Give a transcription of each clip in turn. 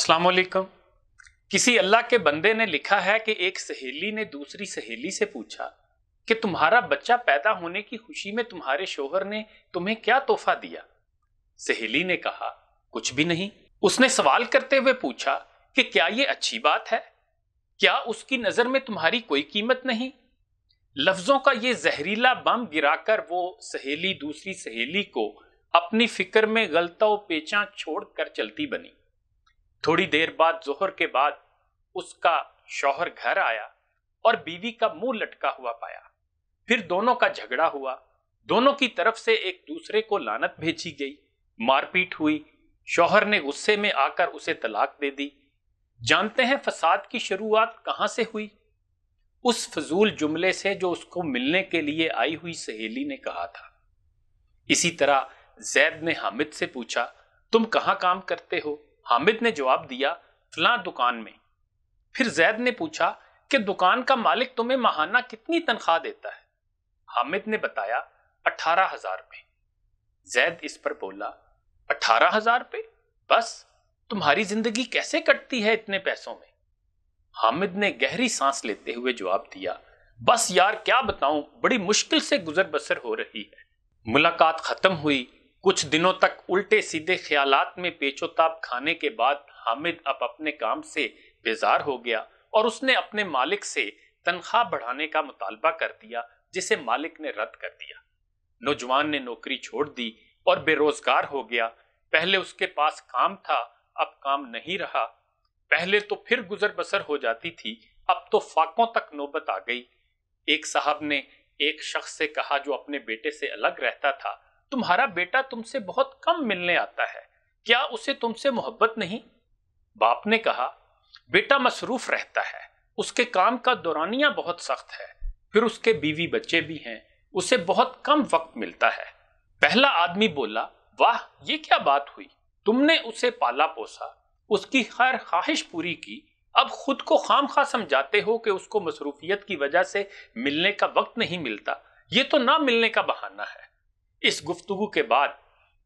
अस्सलाम वालेकुम किसी अल्लाह के बंदे ने लिखा है कि एक सहेली ने दूसरी सहेली से पूछा कि तुम्हारा बच्चा पैदा होने की खुशी में तुम्हारे शोहर ने तुम्हें क्या तोहफा दिया सहेली ने कहा कुछ भी नहीं उसने सवाल करते हुए पूछा कि क्या ये अच्छी बात है क्या उसकी नजर में तुम्हारी कोई कीमत नहीं लफ्जों का ये जहरीला बम गिराकर वो सहेली दूसरी सहेली को अपनी फिक्र में गलता पेचा छोड़ कर चलती बनी थोड़ी देर बाद जोहर के बाद उसका शौहर घर आया और बीवी का मुंह लटका हुआ पाया फिर दोनों का झगड़ा हुआ दोनों की तरफ से एक दूसरे को लानत भेजी गई मारपीट हुई शौहर ने गुस्से में आकर उसे तलाक दे दी जानते हैं फसाद की शुरुआत कहां से हुई उस फजूल जुमले से जो उसको मिलने के लिए आई हुई सहेली ने कहा था इसी तरह जैद ने हामिद से पूछा तुम कहां काम करते हो हामिद ने जवाब दिया फला दुकान में फिर जैद ने पूछा कि दुकान का मालिक तुम्हें महाना कितनी तनख्वाह देता है हामिद ने बताया अठारह हजार में जैद इस पर बोला अठारह हजार पे बस तुम्हारी जिंदगी कैसे कटती है इतने पैसों में हामिद ने गहरी सांस लेते हुए जवाब दिया बस यार क्या बताऊं बड़ी मुश्किल से गुजर बसर हो रही है मुलाकात खत्म हुई कुछ दिनों तक उल्टे सीधे ख्याल में पेचोताप खाने के बाद हामिद अब अपने काम से बेजार हो गया और उसने अपने मालिक से तनख्वाह बढ़ाने का मुतालबा कर दिया जिसे मालिक ने रद्द कर दिया नौजवान ने नौकरी छोड़ दी और बेरोजगार हो गया पहले उसके पास काम था अब काम नहीं रहा पहले तो फिर गुजर बसर हो जाती थी अब तो फाकों तक नौबत आ गई एक साहब ने एक शख्स से कहा जो अपने बेटे से अलग रहता था तुम्हारा बेटा तुमसे बहुत कम मिलने आता है क्या उसे तुमसे मोहब्बत नहीं बाप ने कहा बेटा मसरूफ रहता है उसके काम का दौरानिया बहुत सख्त है फिर उसके बीवी बच्चे भी हैं उसे बहुत कम वक्त मिलता है पहला आदमी बोला वाह ये क्या बात हुई तुमने उसे पाला पोसा उसकी हर ख्वाहिश पूरी की अब खुद को खाम खा समझाते हो कि उसको मसरूफियत की वजह से मिलने का वक्त नहीं मिलता ये तो ना मिलने का बहाना है इस गुफ्तगु के बाद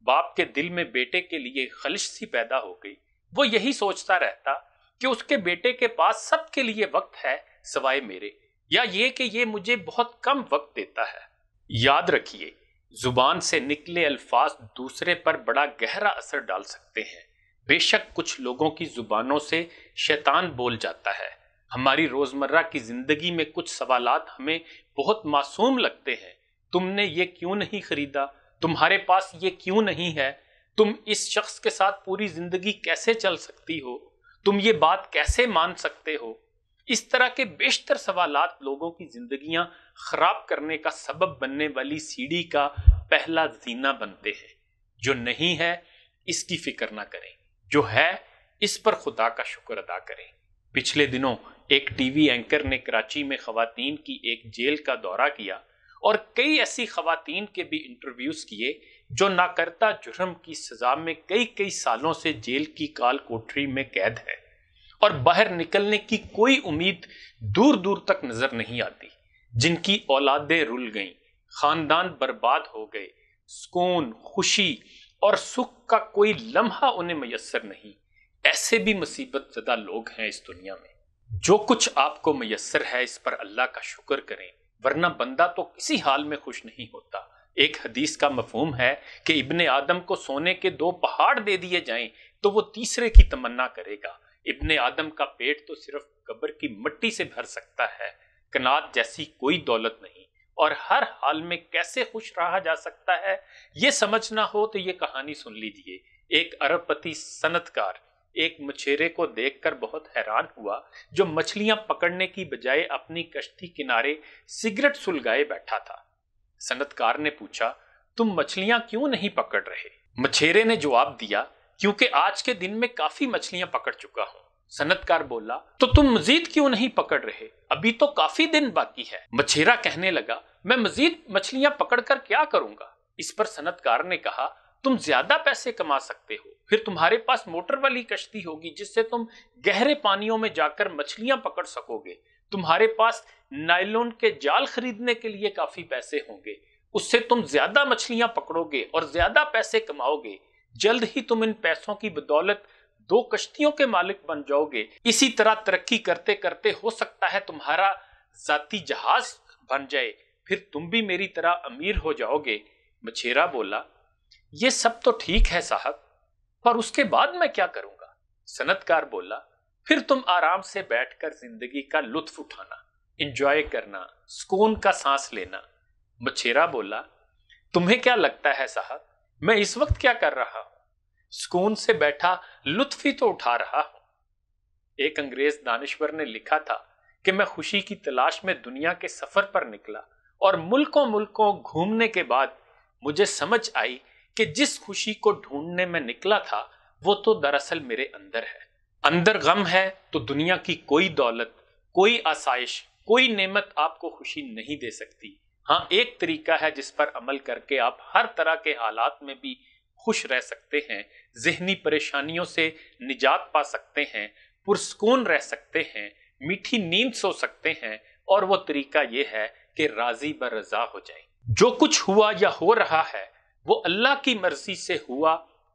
बाप के दिल में बेटे के लिए खलिश सी पैदा हो गई वो यही सोचता रहता कि उसके बेटे के पास सबके लिए वक्त है सवाए मेरे या ये कि ये मुझे बहुत कम वक्त देता है याद रखिए जुबान से निकले अल्फाज दूसरे पर बड़ा गहरा असर डाल सकते हैं बेशक कुछ लोगों की जुबानों से शैतान बोल जाता है हमारी रोज़मर्रा की ज़िंदगी में कुछ सवालात हमें बहुत मासूम लगते हैं तुमने ये क्यों नहीं खरीदा तुम्हारे पास ये क्यों नहीं है तुम इस शख्स के साथ पूरी जिंदगी कैसे चल सकती हो तुम ये बात कैसे मान सकते हो इस तरह के बेशतर सवाल लोगों की जिंदगियां खराब करने का सबब बनने वाली सीढ़ी का पहला जीना बनते हैं जो नहीं है इसकी फिक्र ना करें जो है इस पर खुदा का शुक्र अदा करें पिछले दिनों एक टीवी एंकर ने कराची में खातन की एक जेल का दौरा किया और कई ऐसी खातन के भी इंटरव्यूज़ किए जो नाकर्ता जुर्म की सज़ा में कई कई सालों से जेल की काल कोठरी में कैद है और बाहर निकलने की कोई उम्मीद दूर दूर तक नज़र नहीं आती जिनकी औलादें रुल गईं खानदान बर्बाद हो गए सुकून खुशी और सुख का कोई लम्हा उन्हें मैसर नहीं ऐसे भी मुसीबत ज़दा लोग हैं इस दुनिया में जो कुछ आपको मैसर है इस पर अल्लाह का शुक्र करें वरना बंदा तो किसी हाल में खुश नहीं होता एक हदीस का मफहम है कि इबन आदम को सोने के दो पहाड़ दे दिए जाएं तो वो तीसरे की तमन्ना करेगा इबन आदम का पेट तो सिर्फ कब्र की मट्टी से भर सकता है कनात जैसी कोई दौलत नहीं और हर हाल में कैसे खुश रहा जा सकता है ये समझना हो तो ये कहानी सुन लीजिए एक अरबपति सनतकार एक मछेरे को देखकर बहुत हैरान हुआ जो मछलियां पकड़ने की बजाय अपनी कश्ती किनारे सिगरेट सुलगाए बैठा था सनतकार ने पूछा तुम मछलियां क्यों नहीं पकड़ रहे मछेरे ने जवाब दिया क्योंकि आज के दिन में काफी मछलियां पकड़ चुका हूं सनतकार बोला तो तुम मजीद क्यों नहीं पकड़ रहे अभी तो काफी दिन बाकी है मछेरा कहने लगा मैं मजीद मछलियां पकड़कर क्या करूंगा इस पर सनतकार ने कहा तुम ज्यादा पैसे कमा सकते हो फिर तुम्हारे पास मोटर वाली कश्ती होगी जिससे तुम गहरे पानियों में जाकर मछलियां पकड़ सकोगे तुम्हारे पास नाइलोन के जाल खरीदने के लिए काफी पैसे होंगे उससे तुम ज्यादा मछलियां पकड़ोगे और ज्यादा पैसे कमाओगे जल्द ही तुम इन पैसों की बदौलत दो कश्तियों के मालिक बन जाओगे इसी तरह तरक्की करते करते हो सकता है तुम्हारा जाती जहाज बन जाए फिर तुम भी मेरी तरह अमीर हो जाओगे मछेरा बोला ये सब तो ठीक है साहब पर उसके बाद मैं क्या करूंगा सनतकार बोला फिर तुम आराम से बैठकर जिंदगी का लुत्फ उठाना इंजॉय करना सुकून का सांस लेना मछेरा बोला तुम्हें क्या लगता है साहब मैं इस वक्त क्या कर रहा हूं सुकून से बैठा लुत्फ ही तो उठा रहा हूं एक अंग्रेज दानश्वर ने लिखा था कि मैं खुशी की तलाश में दुनिया के सफर पर निकला और मुल्कों मुल्कों घूमने के बाद मुझे समझ आई कि जिस खुशी को ढूंढने में निकला था वो तो दरअसल मेरे अंदर है अंदर गम है तो दुनिया की कोई दौलत कोई आसाइश कोई नेमत आपको खुशी नहीं दे सकती हाँ एक तरीका है जिस पर अमल करके आप हर तरह के हालात में भी खुश रह सकते हैं जहनी परेशानियों से निजात पा सकते हैं पुरस्कून रह सकते हैं मीठी नींद सो सकते हैं और वो तरीका ये है कि राजी ब रजा हो जाए जो कुछ हुआ या हो रहा है वो अल्लाह की मर्जी से हुआ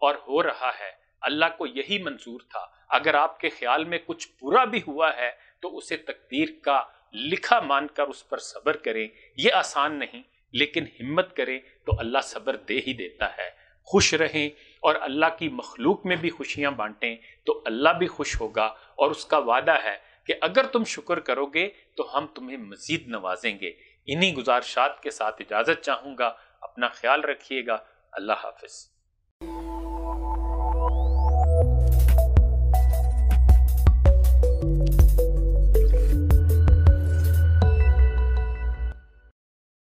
और हो रहा है अल्लाह को यही मंजूर था अगर आपके ख्याल में कुछ बुरा भी हुआ है तो उसे तकदीर का लिखा मानकर उस पर सब्र करें यह आसान नहीं लेकिन हिम्मत करें तो अल्लाह सब्र दे ही देता है खुश रहें और अल्लाह की मखलूक में भी खुशियाँ बांटें तो अल्लाह भी खुश होगा और उसका वादा है कि अगर तुम शुक्र करोगे तो हम तुम्हें मज़ीद नवाजेंगे इन्हीं गुजारशात के साथ इजाज़त चाहूँगा अपना ख्याल रखिएगा अल्लाह हाफिज़